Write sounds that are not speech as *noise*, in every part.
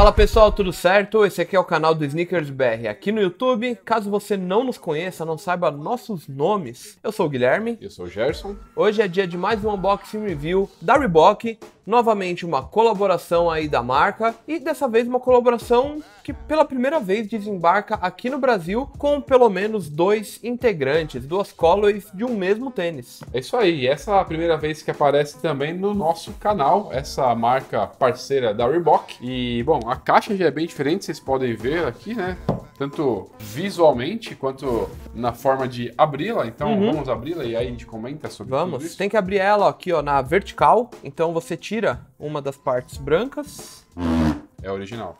Fala pessoal, tudo certo? Esse aqui é o canal do Sneakers BR aqui no YouTube. Caso você não nos conheça, não saiba nossos nomes, eu sou o Guilherme. Eu sou o Gerson. Hoje é dia de mais um unboxing review da Reebok. Novamente uma colaboração aí da marca e dessa vez uma colaboração que pela primeira vez desembarca aqui no Brasil com pelo menos dois integrantes, duas colors de um mesmo tênis. É isso aí, essa é a primeira vez que aparece também no nosso canal, essa marca parceira da Reebok. E, bom, a caixa já é bem diferente, vocês podem ver aqui, né? tanto visualmente quanto na forma de abri-la. Então uhum. vamos abri-la e aí a gente comenta sobre vamos. Tem que abrir ela aqui ó, na vertical. Então você tira uma das partes brancas. É original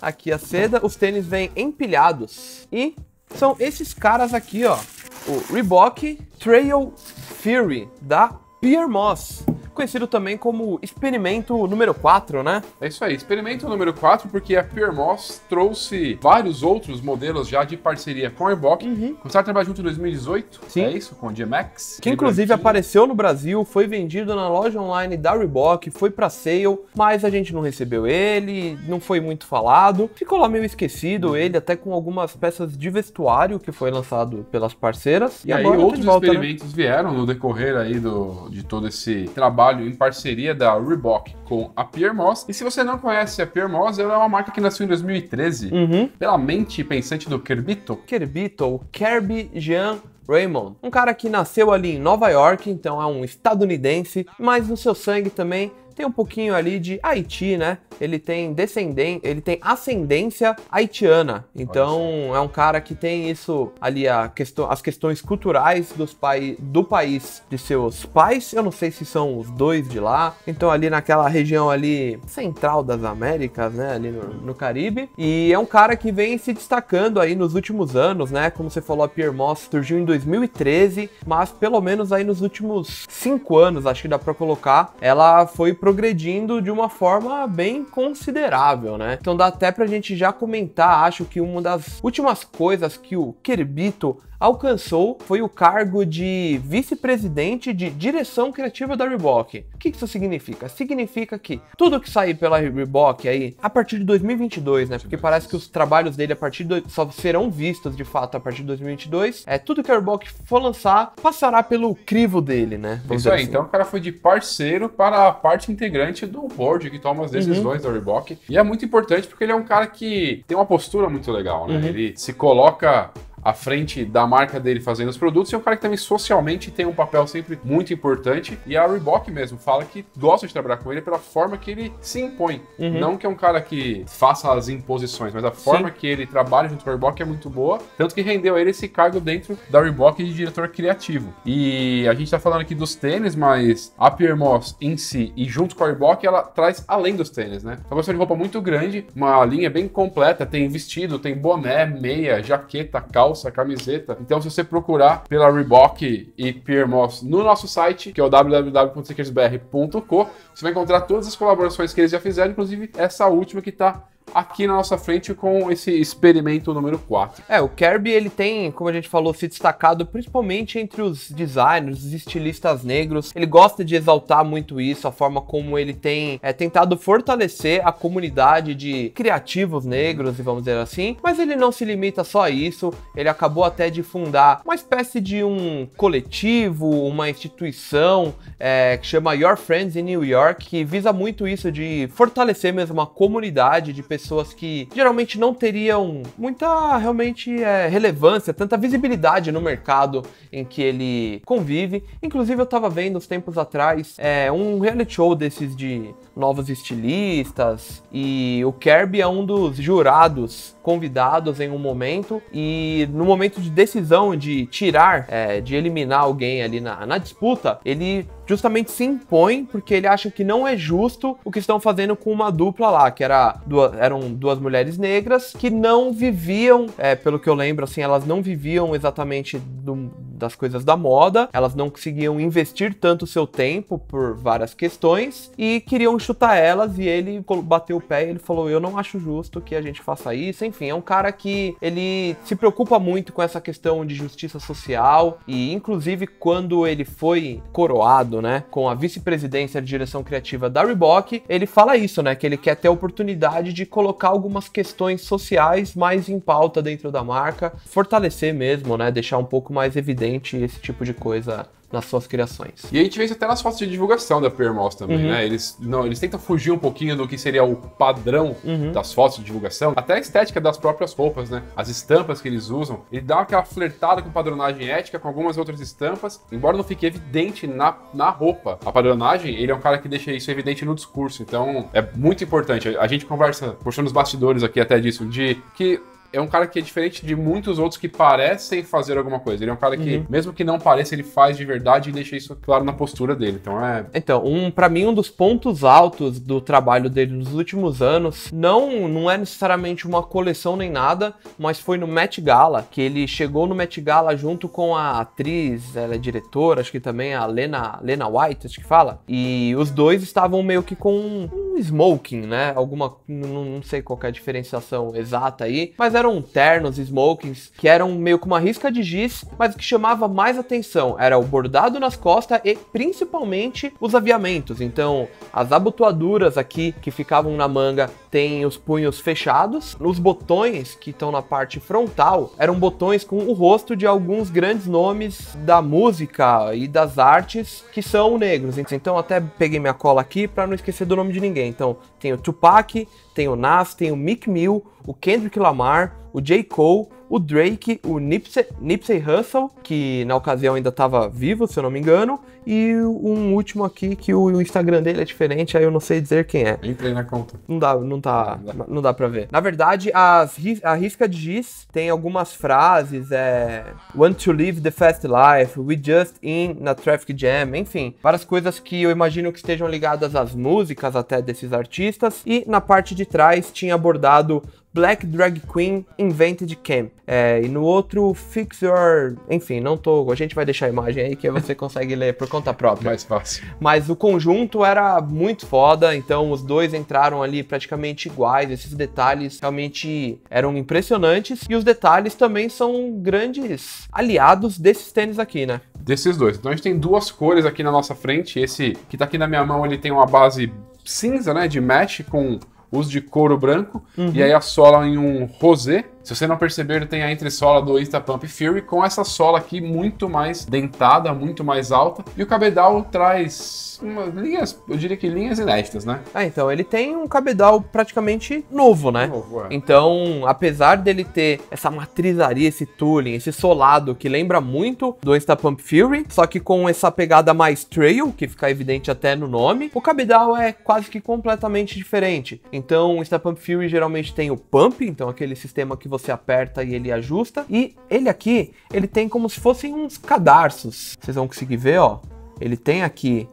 aqui a seda. Os tênis vêm empilhados. E são esses caras aqui, ó. O Reebok Trail Fury, da Pierre Moss conhecido também como experimento número 4, né? É isso aí, experimento número 4, porque a PureMOS trouxe vários outros modelos já de parceria com a Embock. Uhum. Começaram a trabalhar junto em 2018, Sim. é isso? Com o GMAX. Que inclusive apareceu no Brasil, foi vendido na loja online da Reebok, foi para sale, mas a gente não recebeu ele, não foi muito falado. Ficou lá meio esquecido uhum. ele, até com algumas peças de vestuário que foi lançado pelas parceiras. E, e aí outros volta, né? experimentos né? vieram no decorrer aí do, de todo esse trabalho trabalho em parceria da Reebok com a Pierre Moss. E se você não conhece a Pierre Moss, ela é uma marca que nasceu em 2013 uhum. pela mente pensante do Kerbito. Kerbito, Kirby Jean Raymond, um cara que nasceu ali em Nova York, então é um estadunidense, mas no seu sangue também tem um pouquinho ali de Haiti, né? Ele tem descendência, ele tem ascendência haitiana. Então é um cara que tem isso ali a questão, as questões culturais dos pai, do país de seus pais. Eu não sei se são os dois de lá. Então ali naquela região ali central das Américas, né? Ali no, no Caribe. E é um cara que vem se destacando aí nos últimos anos, né? Como você falou, a Pierre Moss surgiu em 2013, mas pelo menos aí nos últimos cinco anos, acho que dá para colocar, ela foi pro progredindo de uma forma bem considerável, né? Então dá até pra gente já comentar, acho que uma das últimas coisas que o Kerbito alcançou foi o cargo de vice-presidente de direção criativa da Reebok. O que isso significa? Significa que tudo que sair pela Reebok aí, a partir de 2022, né? Porque parece que os trabalhos dele a partir de, só serão vistos de fato a partir de 2022. É tudo que a Reebok for lançar passará pelo crivo dele, né? Vamos isso aí. Assim. Então o cara foi de parceiro para a parte integrante do board que toma as uhum. decisões uhum. da Reebok e é muito importante porque ele é um cara que tem uma postura muito legal, né? Uhum. Ele se coloca à frente da marca dele fazendo os produtos, e é um cara que também socialmente tem um papel sempre muito importante. E a Reebok mesmo fala que gosta de trabalhar com ele pela forma que ele se impõe. Uhum. Não que é um cara que faça as imposições, mas a forma Sim. que ele trabalha junto com a Reebok é muito boa, tanto que rendeu a ele esse cargo dentro da Reebok de diretor criativo. E a gente tá falando aqui dos tênis, mas a Pierre Moss em si e junto com a Reebok, ela traz além dos tênis, né? É tá uma de roupa muito grande, uma linha bem completa, tem vestido, tem boné, meia, jaqueta, calça, nossa camiseta. Então, se você procurar pela Reebok e Moss no nosso site, que é o www.seekersbr.com, você vai encontrar todas as colaborações que eles já fizeram, inclusive essa última que está aqui na nossa frente com esse experimento número 4. É, o Kirby ele tem, como a gente falou, se destacado principalmente entre os designers, os estilistas negros. Ele gosta de exaltar muito isso, a forma como ele tem é, tentado fortalecer a comunidade de criativos negros, vamos dizer assim, mas ele não se limita só a isso, ele acabou até de fundar uma espécie de um coletivo, uma instituição é, que chama Your Friends in New York, que visa muito isso de fortalecer mesmo a comunidade de pessoas pessoas que geralmente não teriam muita realmente é, relevância, tanta visibilidade no mercado em que ele convive. Inclusive, eu estava vendo uns tempos atrás é, um reality show desses de novos estilistas e o Kirby é um dos jurados convidados em um momento e no momento de decisão de tirar, é, de eliminar alguém ali na, na disputa, ele justamente se impõe porque ele acha que não é justo o que estão fazendo com uma dupla lá, que era duas, eram duas mulheres negras que não viviam, é, pelo que eu lembro, assim, elas não viviam exatamente do, das coisas da moda, elas não conseguiam investir tanto o seu tempo por várias questões e queriam chutar elas e ele bateu o pé e ele falou: "Eu não acho justo que a gente faça isso". Enfim, é um cara que ele se preocupa muito com essa questão de justiça social e inclusive quando ele foi coroado, né, com a vice-presidência de direção criativa da Reebok, ele fala isso, né, que ele quer ter a oportunidade de colocar algumas questões sociais mais em pauta dentro da marca, fortalecer mesmo, né, deixar um pouco mais evidente presente esse tipo de coisa nas suas criações. E a gente vê isso até nas fotos de divulgação da Permos também, uhum. né? Eles não, eles tentam fugir um pouquinho do que seria o padrão uhum. das fotos de divulgação, até a estética das próprias roupas, né? As estampas que eles usam, ele dá aquela flertada com padronagem ética com algumas outras estampas, embora não fique evidente na, na roupa. A padronagem, ele é um cara que deixa isso evidente no discurso, então é muito importante. A gente conversa, puxando os bastidores aqui até disso, de que é um cara que é diferente de muitos outros que parecem fazer alguma coisa. Ele é um cara que, uhum. mesmo que não pareça, ele faz de verdade e deixa isso claro na postura dele. Então é. Então, um, para mim, um dos pontos altos do trabalho dele nos últimos anos não, não é necessariamente uma coleção nem nada, mas foi no Met Gala, que ele chegou no Met Gala junto com a atriz, ela é diretora, acho que também a Lena, Lena White, acho que fala. E os dois estavam meio que com smoking, né? Alguma. Não, não sei qual é a diferenciação exata aí, mas eram ternos, smokings, que eram meio com uma risca de giz, mas o que chamava mais atenção era o bordado nas costas e principalmente os aviamentos. Então, as abotoaduras aqui que ficavam na manga têm os punhos fechados, os botões que estão na parte frontal eram botões com o rosto de alguns grandes nomes da música e das artes que são negros. Então, até peguei minha cola aqui para não esquecer do nome de ninguém. Então, tem o Tupac, tem o Nas, tem o Mick Mill, o Kendrick Lamar, o J. Cole, o Drake, o Nipsey, Nipsey Hussle, que na ocasião ainda estava vivo, se eu não me engano, e um último aqui que o Instagram dele é diferente, aí eu não sei dizer quem é. Entrei na conta. Não dá, não tá, não dá, não dá pra ver. Na verdade, as, a risca de giz tem algumas frases, é... Want to live the fast life, we just in na traffic jam, enfim. Várias coisas que eu imagino que estejam ligadas às músicas até desses artistas. E na parte de trás tinha abordado Black Drag Queen Invented Camp. É, e no outro, Fix Your. Enfim, não tô. A gente vai deixar a imagem aí que você consegue ler por conta própria. Mais fácil. Mas o conjunto era muito foda, então os dois entraram ali praticamente iguais. Esses detalhes realmente eram impressionantes. E os detalhes também são grandes aliados desses tênis aqui, né? Desses dois. Então a gente tem duas cores aqui na nossa frente. Esse que tá aqui na minha mão, ele tem uma base cinza, né? De mesh com uso de couro branco, uhum. e aí sola em um rosé, se você não perceber, ele tem a entressola do Insta Pump Fury com essa sola aqui muito mais dentada, muito mais alta. E o cabedal traz umas linhas, eu diria que linhas inéditas, né? Ah, então, ele tem um cabedal praticamente novo, né? Novo, é. Então, apesar dele ter essa matrizaria, esse tooling, esse solado que lembra muito do Insta Pump Fury, só que com essa pegada mais trail, que fica evidente até no nome, o cabedal é quase que completamente diferente. Então, o Insta Pump Fury geralmente tem o pump, então aquele sistema que você você aperta e ele ajusta. E ele aqui, ele tem como se fossem uns cadarços. Vocês vão conseguir ver, ó. Ele tem aqui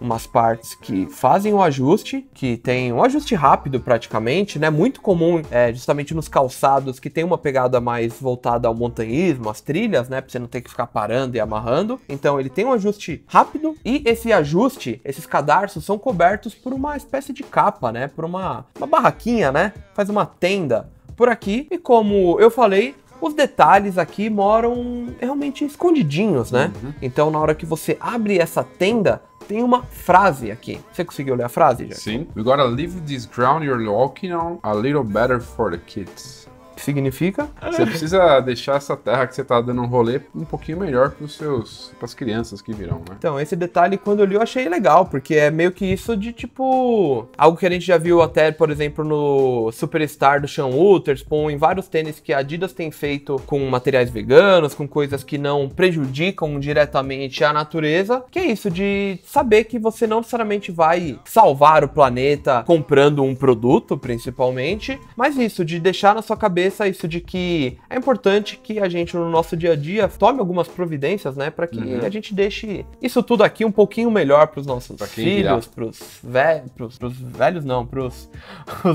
umas partes que fazem o ajuste, que tem um ajuste rápido praticamente, né? Muito comum, é, justamente nos calçados, que tem uma pegada mais voltada ao montanhismo, às trilhas, né? Pra você não ter que ficar parando e amarrando. Então ele tem um ajuste rápido e esse ajuste, esses cadarços, são cobertos por uma espécie de capa, né? Por uma, uma barraquinha, né? Faz uma tenda por aqui. E como eu falei, os detalhes aqui moram realmente escondidinhos, né? Uhum. Então, na hora que você abre essa tenda, tem uma frase aqui. Você conseguiu ler a frase, já? Sim. We gotta leave this ground you're walking on a little better for the kids significa é. você precisa deixar essa terra que você está dando um rolê um pouquinho melhor para os seus para as crianças que virão, né? Então, esse detalhe quando eu li eu achei legal, porque é meio que isso de tipo algo que a gente já viu até, por exemplo, no Superstar do Sean Witherspoon, em vários tênis que a Adidas tem feito com materiais veganos, com coisas que não prejudicam diretamente a natureza, que é isso de saber que você não necessariamente vai salvar o planeta comprando um produto, principalmente, mas isso de deixar na sua cabeça cabeça isso de que é importante que a gente, no nosso dia a dia, tome algumas providências, né? Para que uhum. a gente deixe isso tudo aqui um pouquinho melhor para os nossos filhos, para os velhos, velhos não, para *laughs* os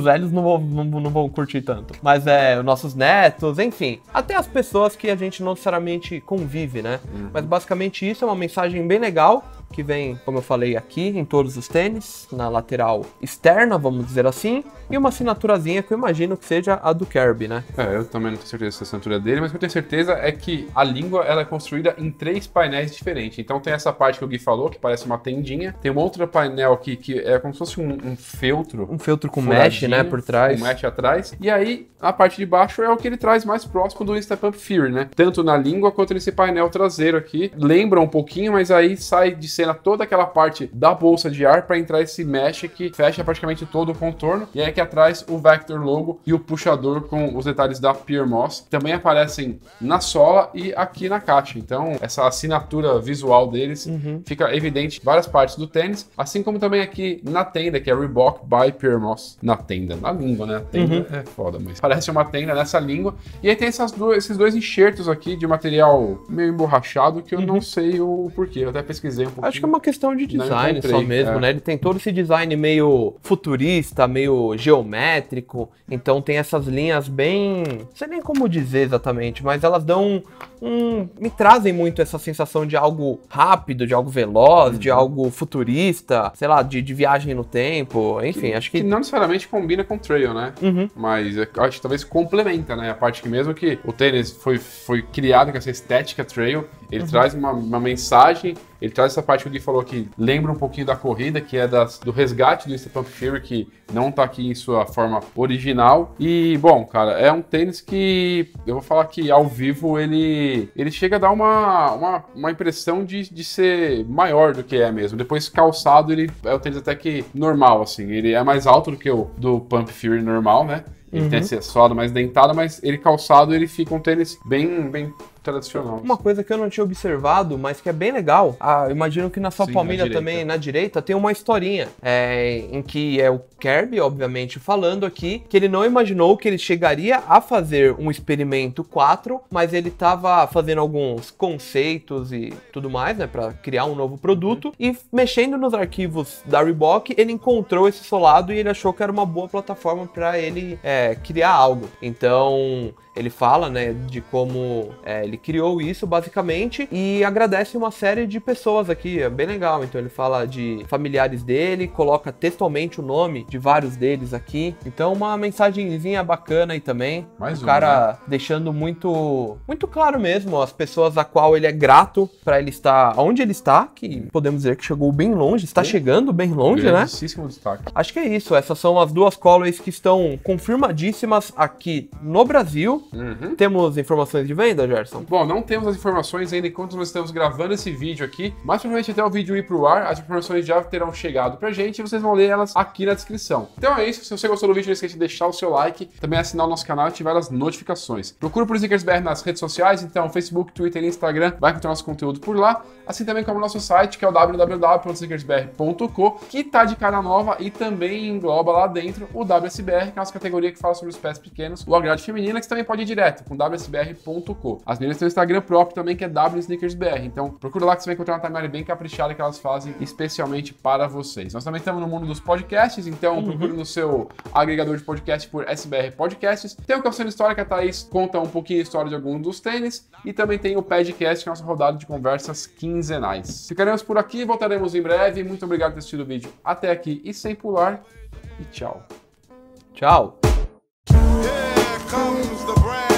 velhos não vão, não, não vão curtir tanto. Mas é, nossos netos, enfim, até as pessoas que a gente não necessariamente convive, né? Uhum. Mas basicamente isso é uma mensagem bem legal que vem, como eu falei aqui, em todos os tênis, na lateral externa, vamos dizer assim, e uma assinaturazinha que eu imagino que seja a do Kirby, né? É, eu também não tenho certeza se é a assinatura dele, mas o que eu tenho certeza é que a língua ela é construída em três painéis diferentes. Então tem essa parte que o Gui falou, que parece uma tendinha, tem um outro painel aqui que é como se fosse um, um feltro. Um feltro com mesh, né, por trás. Com mesh atrás. E aí, a parte de baixo é o que ele traz mais próximo do Step Up Fury, né? Tanto na língua quanto nesse painel traseiro aqui. Lembra um pouquinho, mas aí sai de cena toda aquela parte da bolsa de ar para entrar esse mesh que fecha praticamente todo o contorno. E é aí aqui atrás o Vector logo e o puxador com os detalhes da Moss também aparecem na sola e aqui na caixa. Então essa assinatura visual deles uhum. fica evidente em várias partes do tênis, assim como também aqui na tenda, que é Reebok by Moss. Na tenda, na língua, né? A tenda uhum. é foda, mas parece uma tenda nessa língua. E aí tem essas duas, esses dois enxertos aqui de material meio emborrachado que eu uhum. não sei o porquê. Eu até pesquisei um pouco. Acho que é uma questão de design só mesmo, é. né? Ele tem todo esse design meio futurista, meio geométrico. Então tem essas linhas bem. Não sei nem como dizer exatamente, mas elas dão um. me trazem muito essa sensação de algo rápido, de algo veloz, uhum. de algo futurista, sei lá, de, de viagem no tempo. Enfim, que, acho que. Que não necessariamente combina com o trail, né? Uhum. Mas acho que talvez complementa, né? A parte que mesmo que o tênis foi, foi criado com essa estética trail, ele uhum. traz uma, uma mensagem ele traz essa parte que o Gui falou que lembra um pouquinho da corrida, que é das, do resgate do pump Fury, que não tá aqui em sua forma original. E, bom, cara, é um tênis que eu vou falar que ao vivo ele, ele chega a dar uma, uma, uma impressão de, de ser maior do que é mesmo. Depois calçado, ele é o tênis até que normal, assim. Ele é mais alto do que o do Pump Fury normal, né? Ele uhum. tem esse solado mais dentado, mas ele calçado ele fica um tênis bem, bem tradicional. Uma coisa que eu não tinha observado, mas que é bem legal, ah, imagino que na sua família também, na direita, tem uma historinha é, em que é o Kirby, obviamente, falando aqui que ele não imaginou que ele chegaria a fazer um experimento 4, mas ele estava fazendo alguns conceitos e tudo mais, né, para criar um novo produto uhum. e mexendo nos arquivos da Reebok, ele encontrou esse solado e ele achou que era uma boa plataforma para ele é, criar algo. Então, ele fala, né, de como é, ele criou isso basicamente e agradece uma série de pessoas aqui, é bem legal. Então ele fala de familiares dele, coloca textualmente o nome de vários deles aqui. Então uma mensagenzinha bacana aí também. Mais o cara né? deixando muito muito claro mesmo as pessoas a qual ele é grato para ele estar onde ele está, que podemos dizer que chegou bem longe, está Sim. chegando bem longe, né? destaque. Acho que é isso, essas são as duas colways que estão confirmadíssimas aqui no Brasil Uhum. Temos informações de venda, Gerson? Bom, não temos as informações ainda enquanto nós estamos gravando esse vídeo aqui, mas provavelmente até o vídeo ir pro ar, as informações já terão chegado pra gente e vocês vão ler elas aqui na descrição. Então é isso, se você gostou do vídeo, não esqueça de deixar o seu like, também assinar o nosso canal e ativar as notificações. Procura por ZickersBR nas redes sociais, então Facebook, Twitter e Instagram, vai encontrar nosso conteúdo por lá, assim também como o nosso site, que é o www.zickersbr.com, que tá de cara nova e também engloba lá dentro o WSBR, que é a nossa categoria que fala sobre os pés pequenos, o agrado feminina, que também pode direto com wsbr.co. As meninas têm um Instagram próprio também, que é wsneakersbr. Então, procura lá que você vai encontrar uma timeline bem caprichada que elas fazem especialmente para vocês. Nós também estamos no mundo dos podcasts, então uhum. procura no seu agregador de podcast por SBR Podcasts. Tem o Calçando História, que a Thaís conta um pouquinho a história de algum dos tênis. E também tem o Padcast, que é a nossa rodada de conversas quinzenais. Ficaremos por aqui, voltaremos em breve. Muito obrigado por ter assistido o vídeo até aqui e sem pular. E tchau. Tchau. comes the brand.